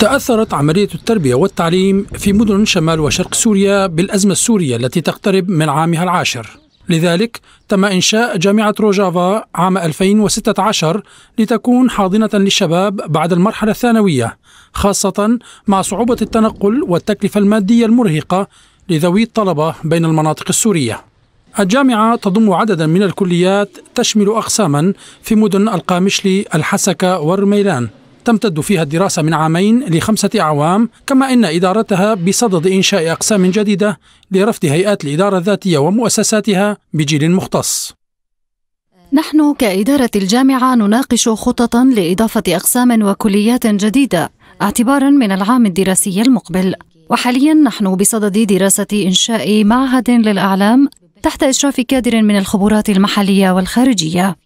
تأثرت عملية التربية والتعليم في مدن شمال وشرق سوريا بالأزمة السورية التي تقترب من عامها العاشر لذلك تم إنشاء جامعة روجافا عام 2016 لتكون حاضنة للشباب بعد المرحلة الثانوية خاصة مع صعوبة التنقل والتكلفة المادية المرهقة لذوي الطلبة بين المناطق السورية الجامعة تضم عددا من الكليات تشمل أقساما في مدن القامشلي الحسكة والرميلان تمتد فيها الدراسة من عامين لخمسة أعوام كما أن إدارتها بصدد إنشاء أقسام جديدة لرفض هيئات الإدارة الذاتية ومؤسساتها بجيل مختص نحن كإدارة الجامعة نناقش خططا لإضافة أقسام وكليات جديدة اعتبارا من العام الدراسي المقبل وحاليا نحن بصدد دراسة إنشاء معهد للأعلام تحت إشراف كادر من الخبرات المحلية والخارجية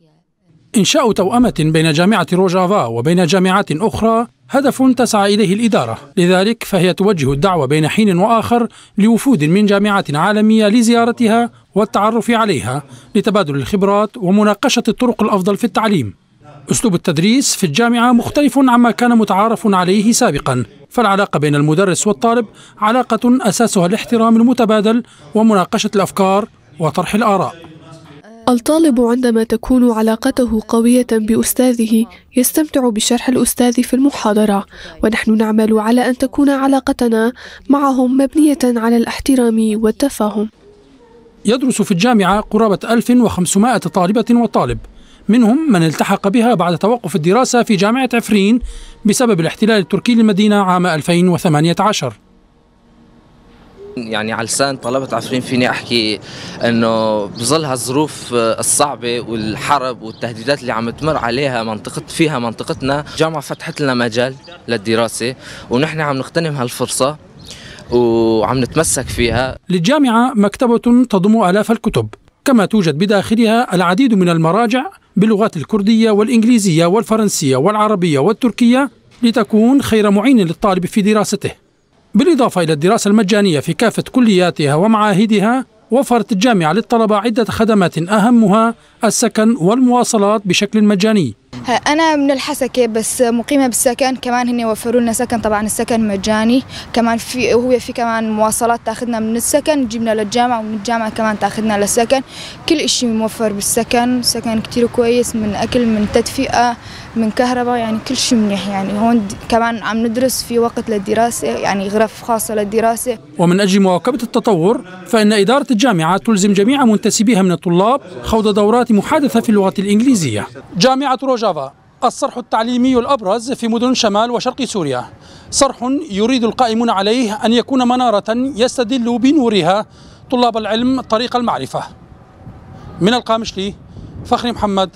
إنشاء توأمة بين جامعة روجافا وبين جامعات أخرى هدف تسعى إليه الإدارة لذلك فهي توجه الدعوة بين حين وآخر لوفود من جامعات عالمية لزيارتها والتعرف عليها لتبادل الخبرات ومناقشة الطرق الأفضل في التعليم أسلوب التدريس في الجامعة مختلف عما كان متعارف عليه سابقا فالعلاقة بين المدرس والطالب علاقة أساسها الاحترام المتبادل ومناقشة الأفكار وطرح الآراء الطالب عندما تكون علاقته قوية بأستاذه يستمتع بشرح الأستاذ في المحاضرة ونحن نعمل على أن تكون علاقتنا معهم مبنية على الاحترام والتفاهم يدرس في الجامعة قرابة 1500 طالبة وطالب منهم من التحق بها بعد توقف الدراسة في جامعة عفرين بسبب الاحتلال التركي للمدينة عام 2018 يعني على لسان طلبة عفرين فيني احكي انه بظل هالظروف الصعبه والحرب والتهديدات اللي عم تمر عليها منطقه فيها منطقتنا الجامعه فتحت لنا مجال للدراسه ونحن عم نغتنم هالفرصه وعم نتمسك فيها للجامعه مكتبه تضم الاف الكتب كما توجد بداخلها العديد من المراجع باللغات الكرديه والانجليزيه والفرنسيه والعربيه والتركيه لتكون خير معين للطالب في دراسته بالإضافة إلى الدراسة المجانية في كافة كلياتها ومعاهدها وفرت الجامعة للطلبة عدة خدمات أهمها السكن والمواصلات بشكل مجاني أنا من الحسكة بس مقيمة بالسكن كمان هني وفروا لنا سكن طبعا السكن مجاني كمان في هو في كمان مواصلات تاخذنا من السكن تجيبنا للجامعة ومن الجامعة كمان تاخذنا للسكن كل إشي موفر بالسكن سكن كتير كويس من أكل من تدفئة من كهرباء يعني كل شيء منيح يعني هون كمان عم ندرس في وقت للدراسة يعني غرف خاصة للدراسة ومن أجل مواكبة التطور فإن إدارة الجامعة تلزم جميع منتسبيها من الطلاب خوض دورات محادثة في اللغة الإنجليزية جامعة روجافا الصرح التعليمي الأبرز في مدن شمال وشرق سوريا صرح يريد القائمون عليه أن يكون منارة يستدل بنورها طلاب العلم طريق المعرفة من القامشلي فخري محمد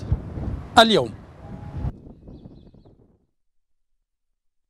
اليوم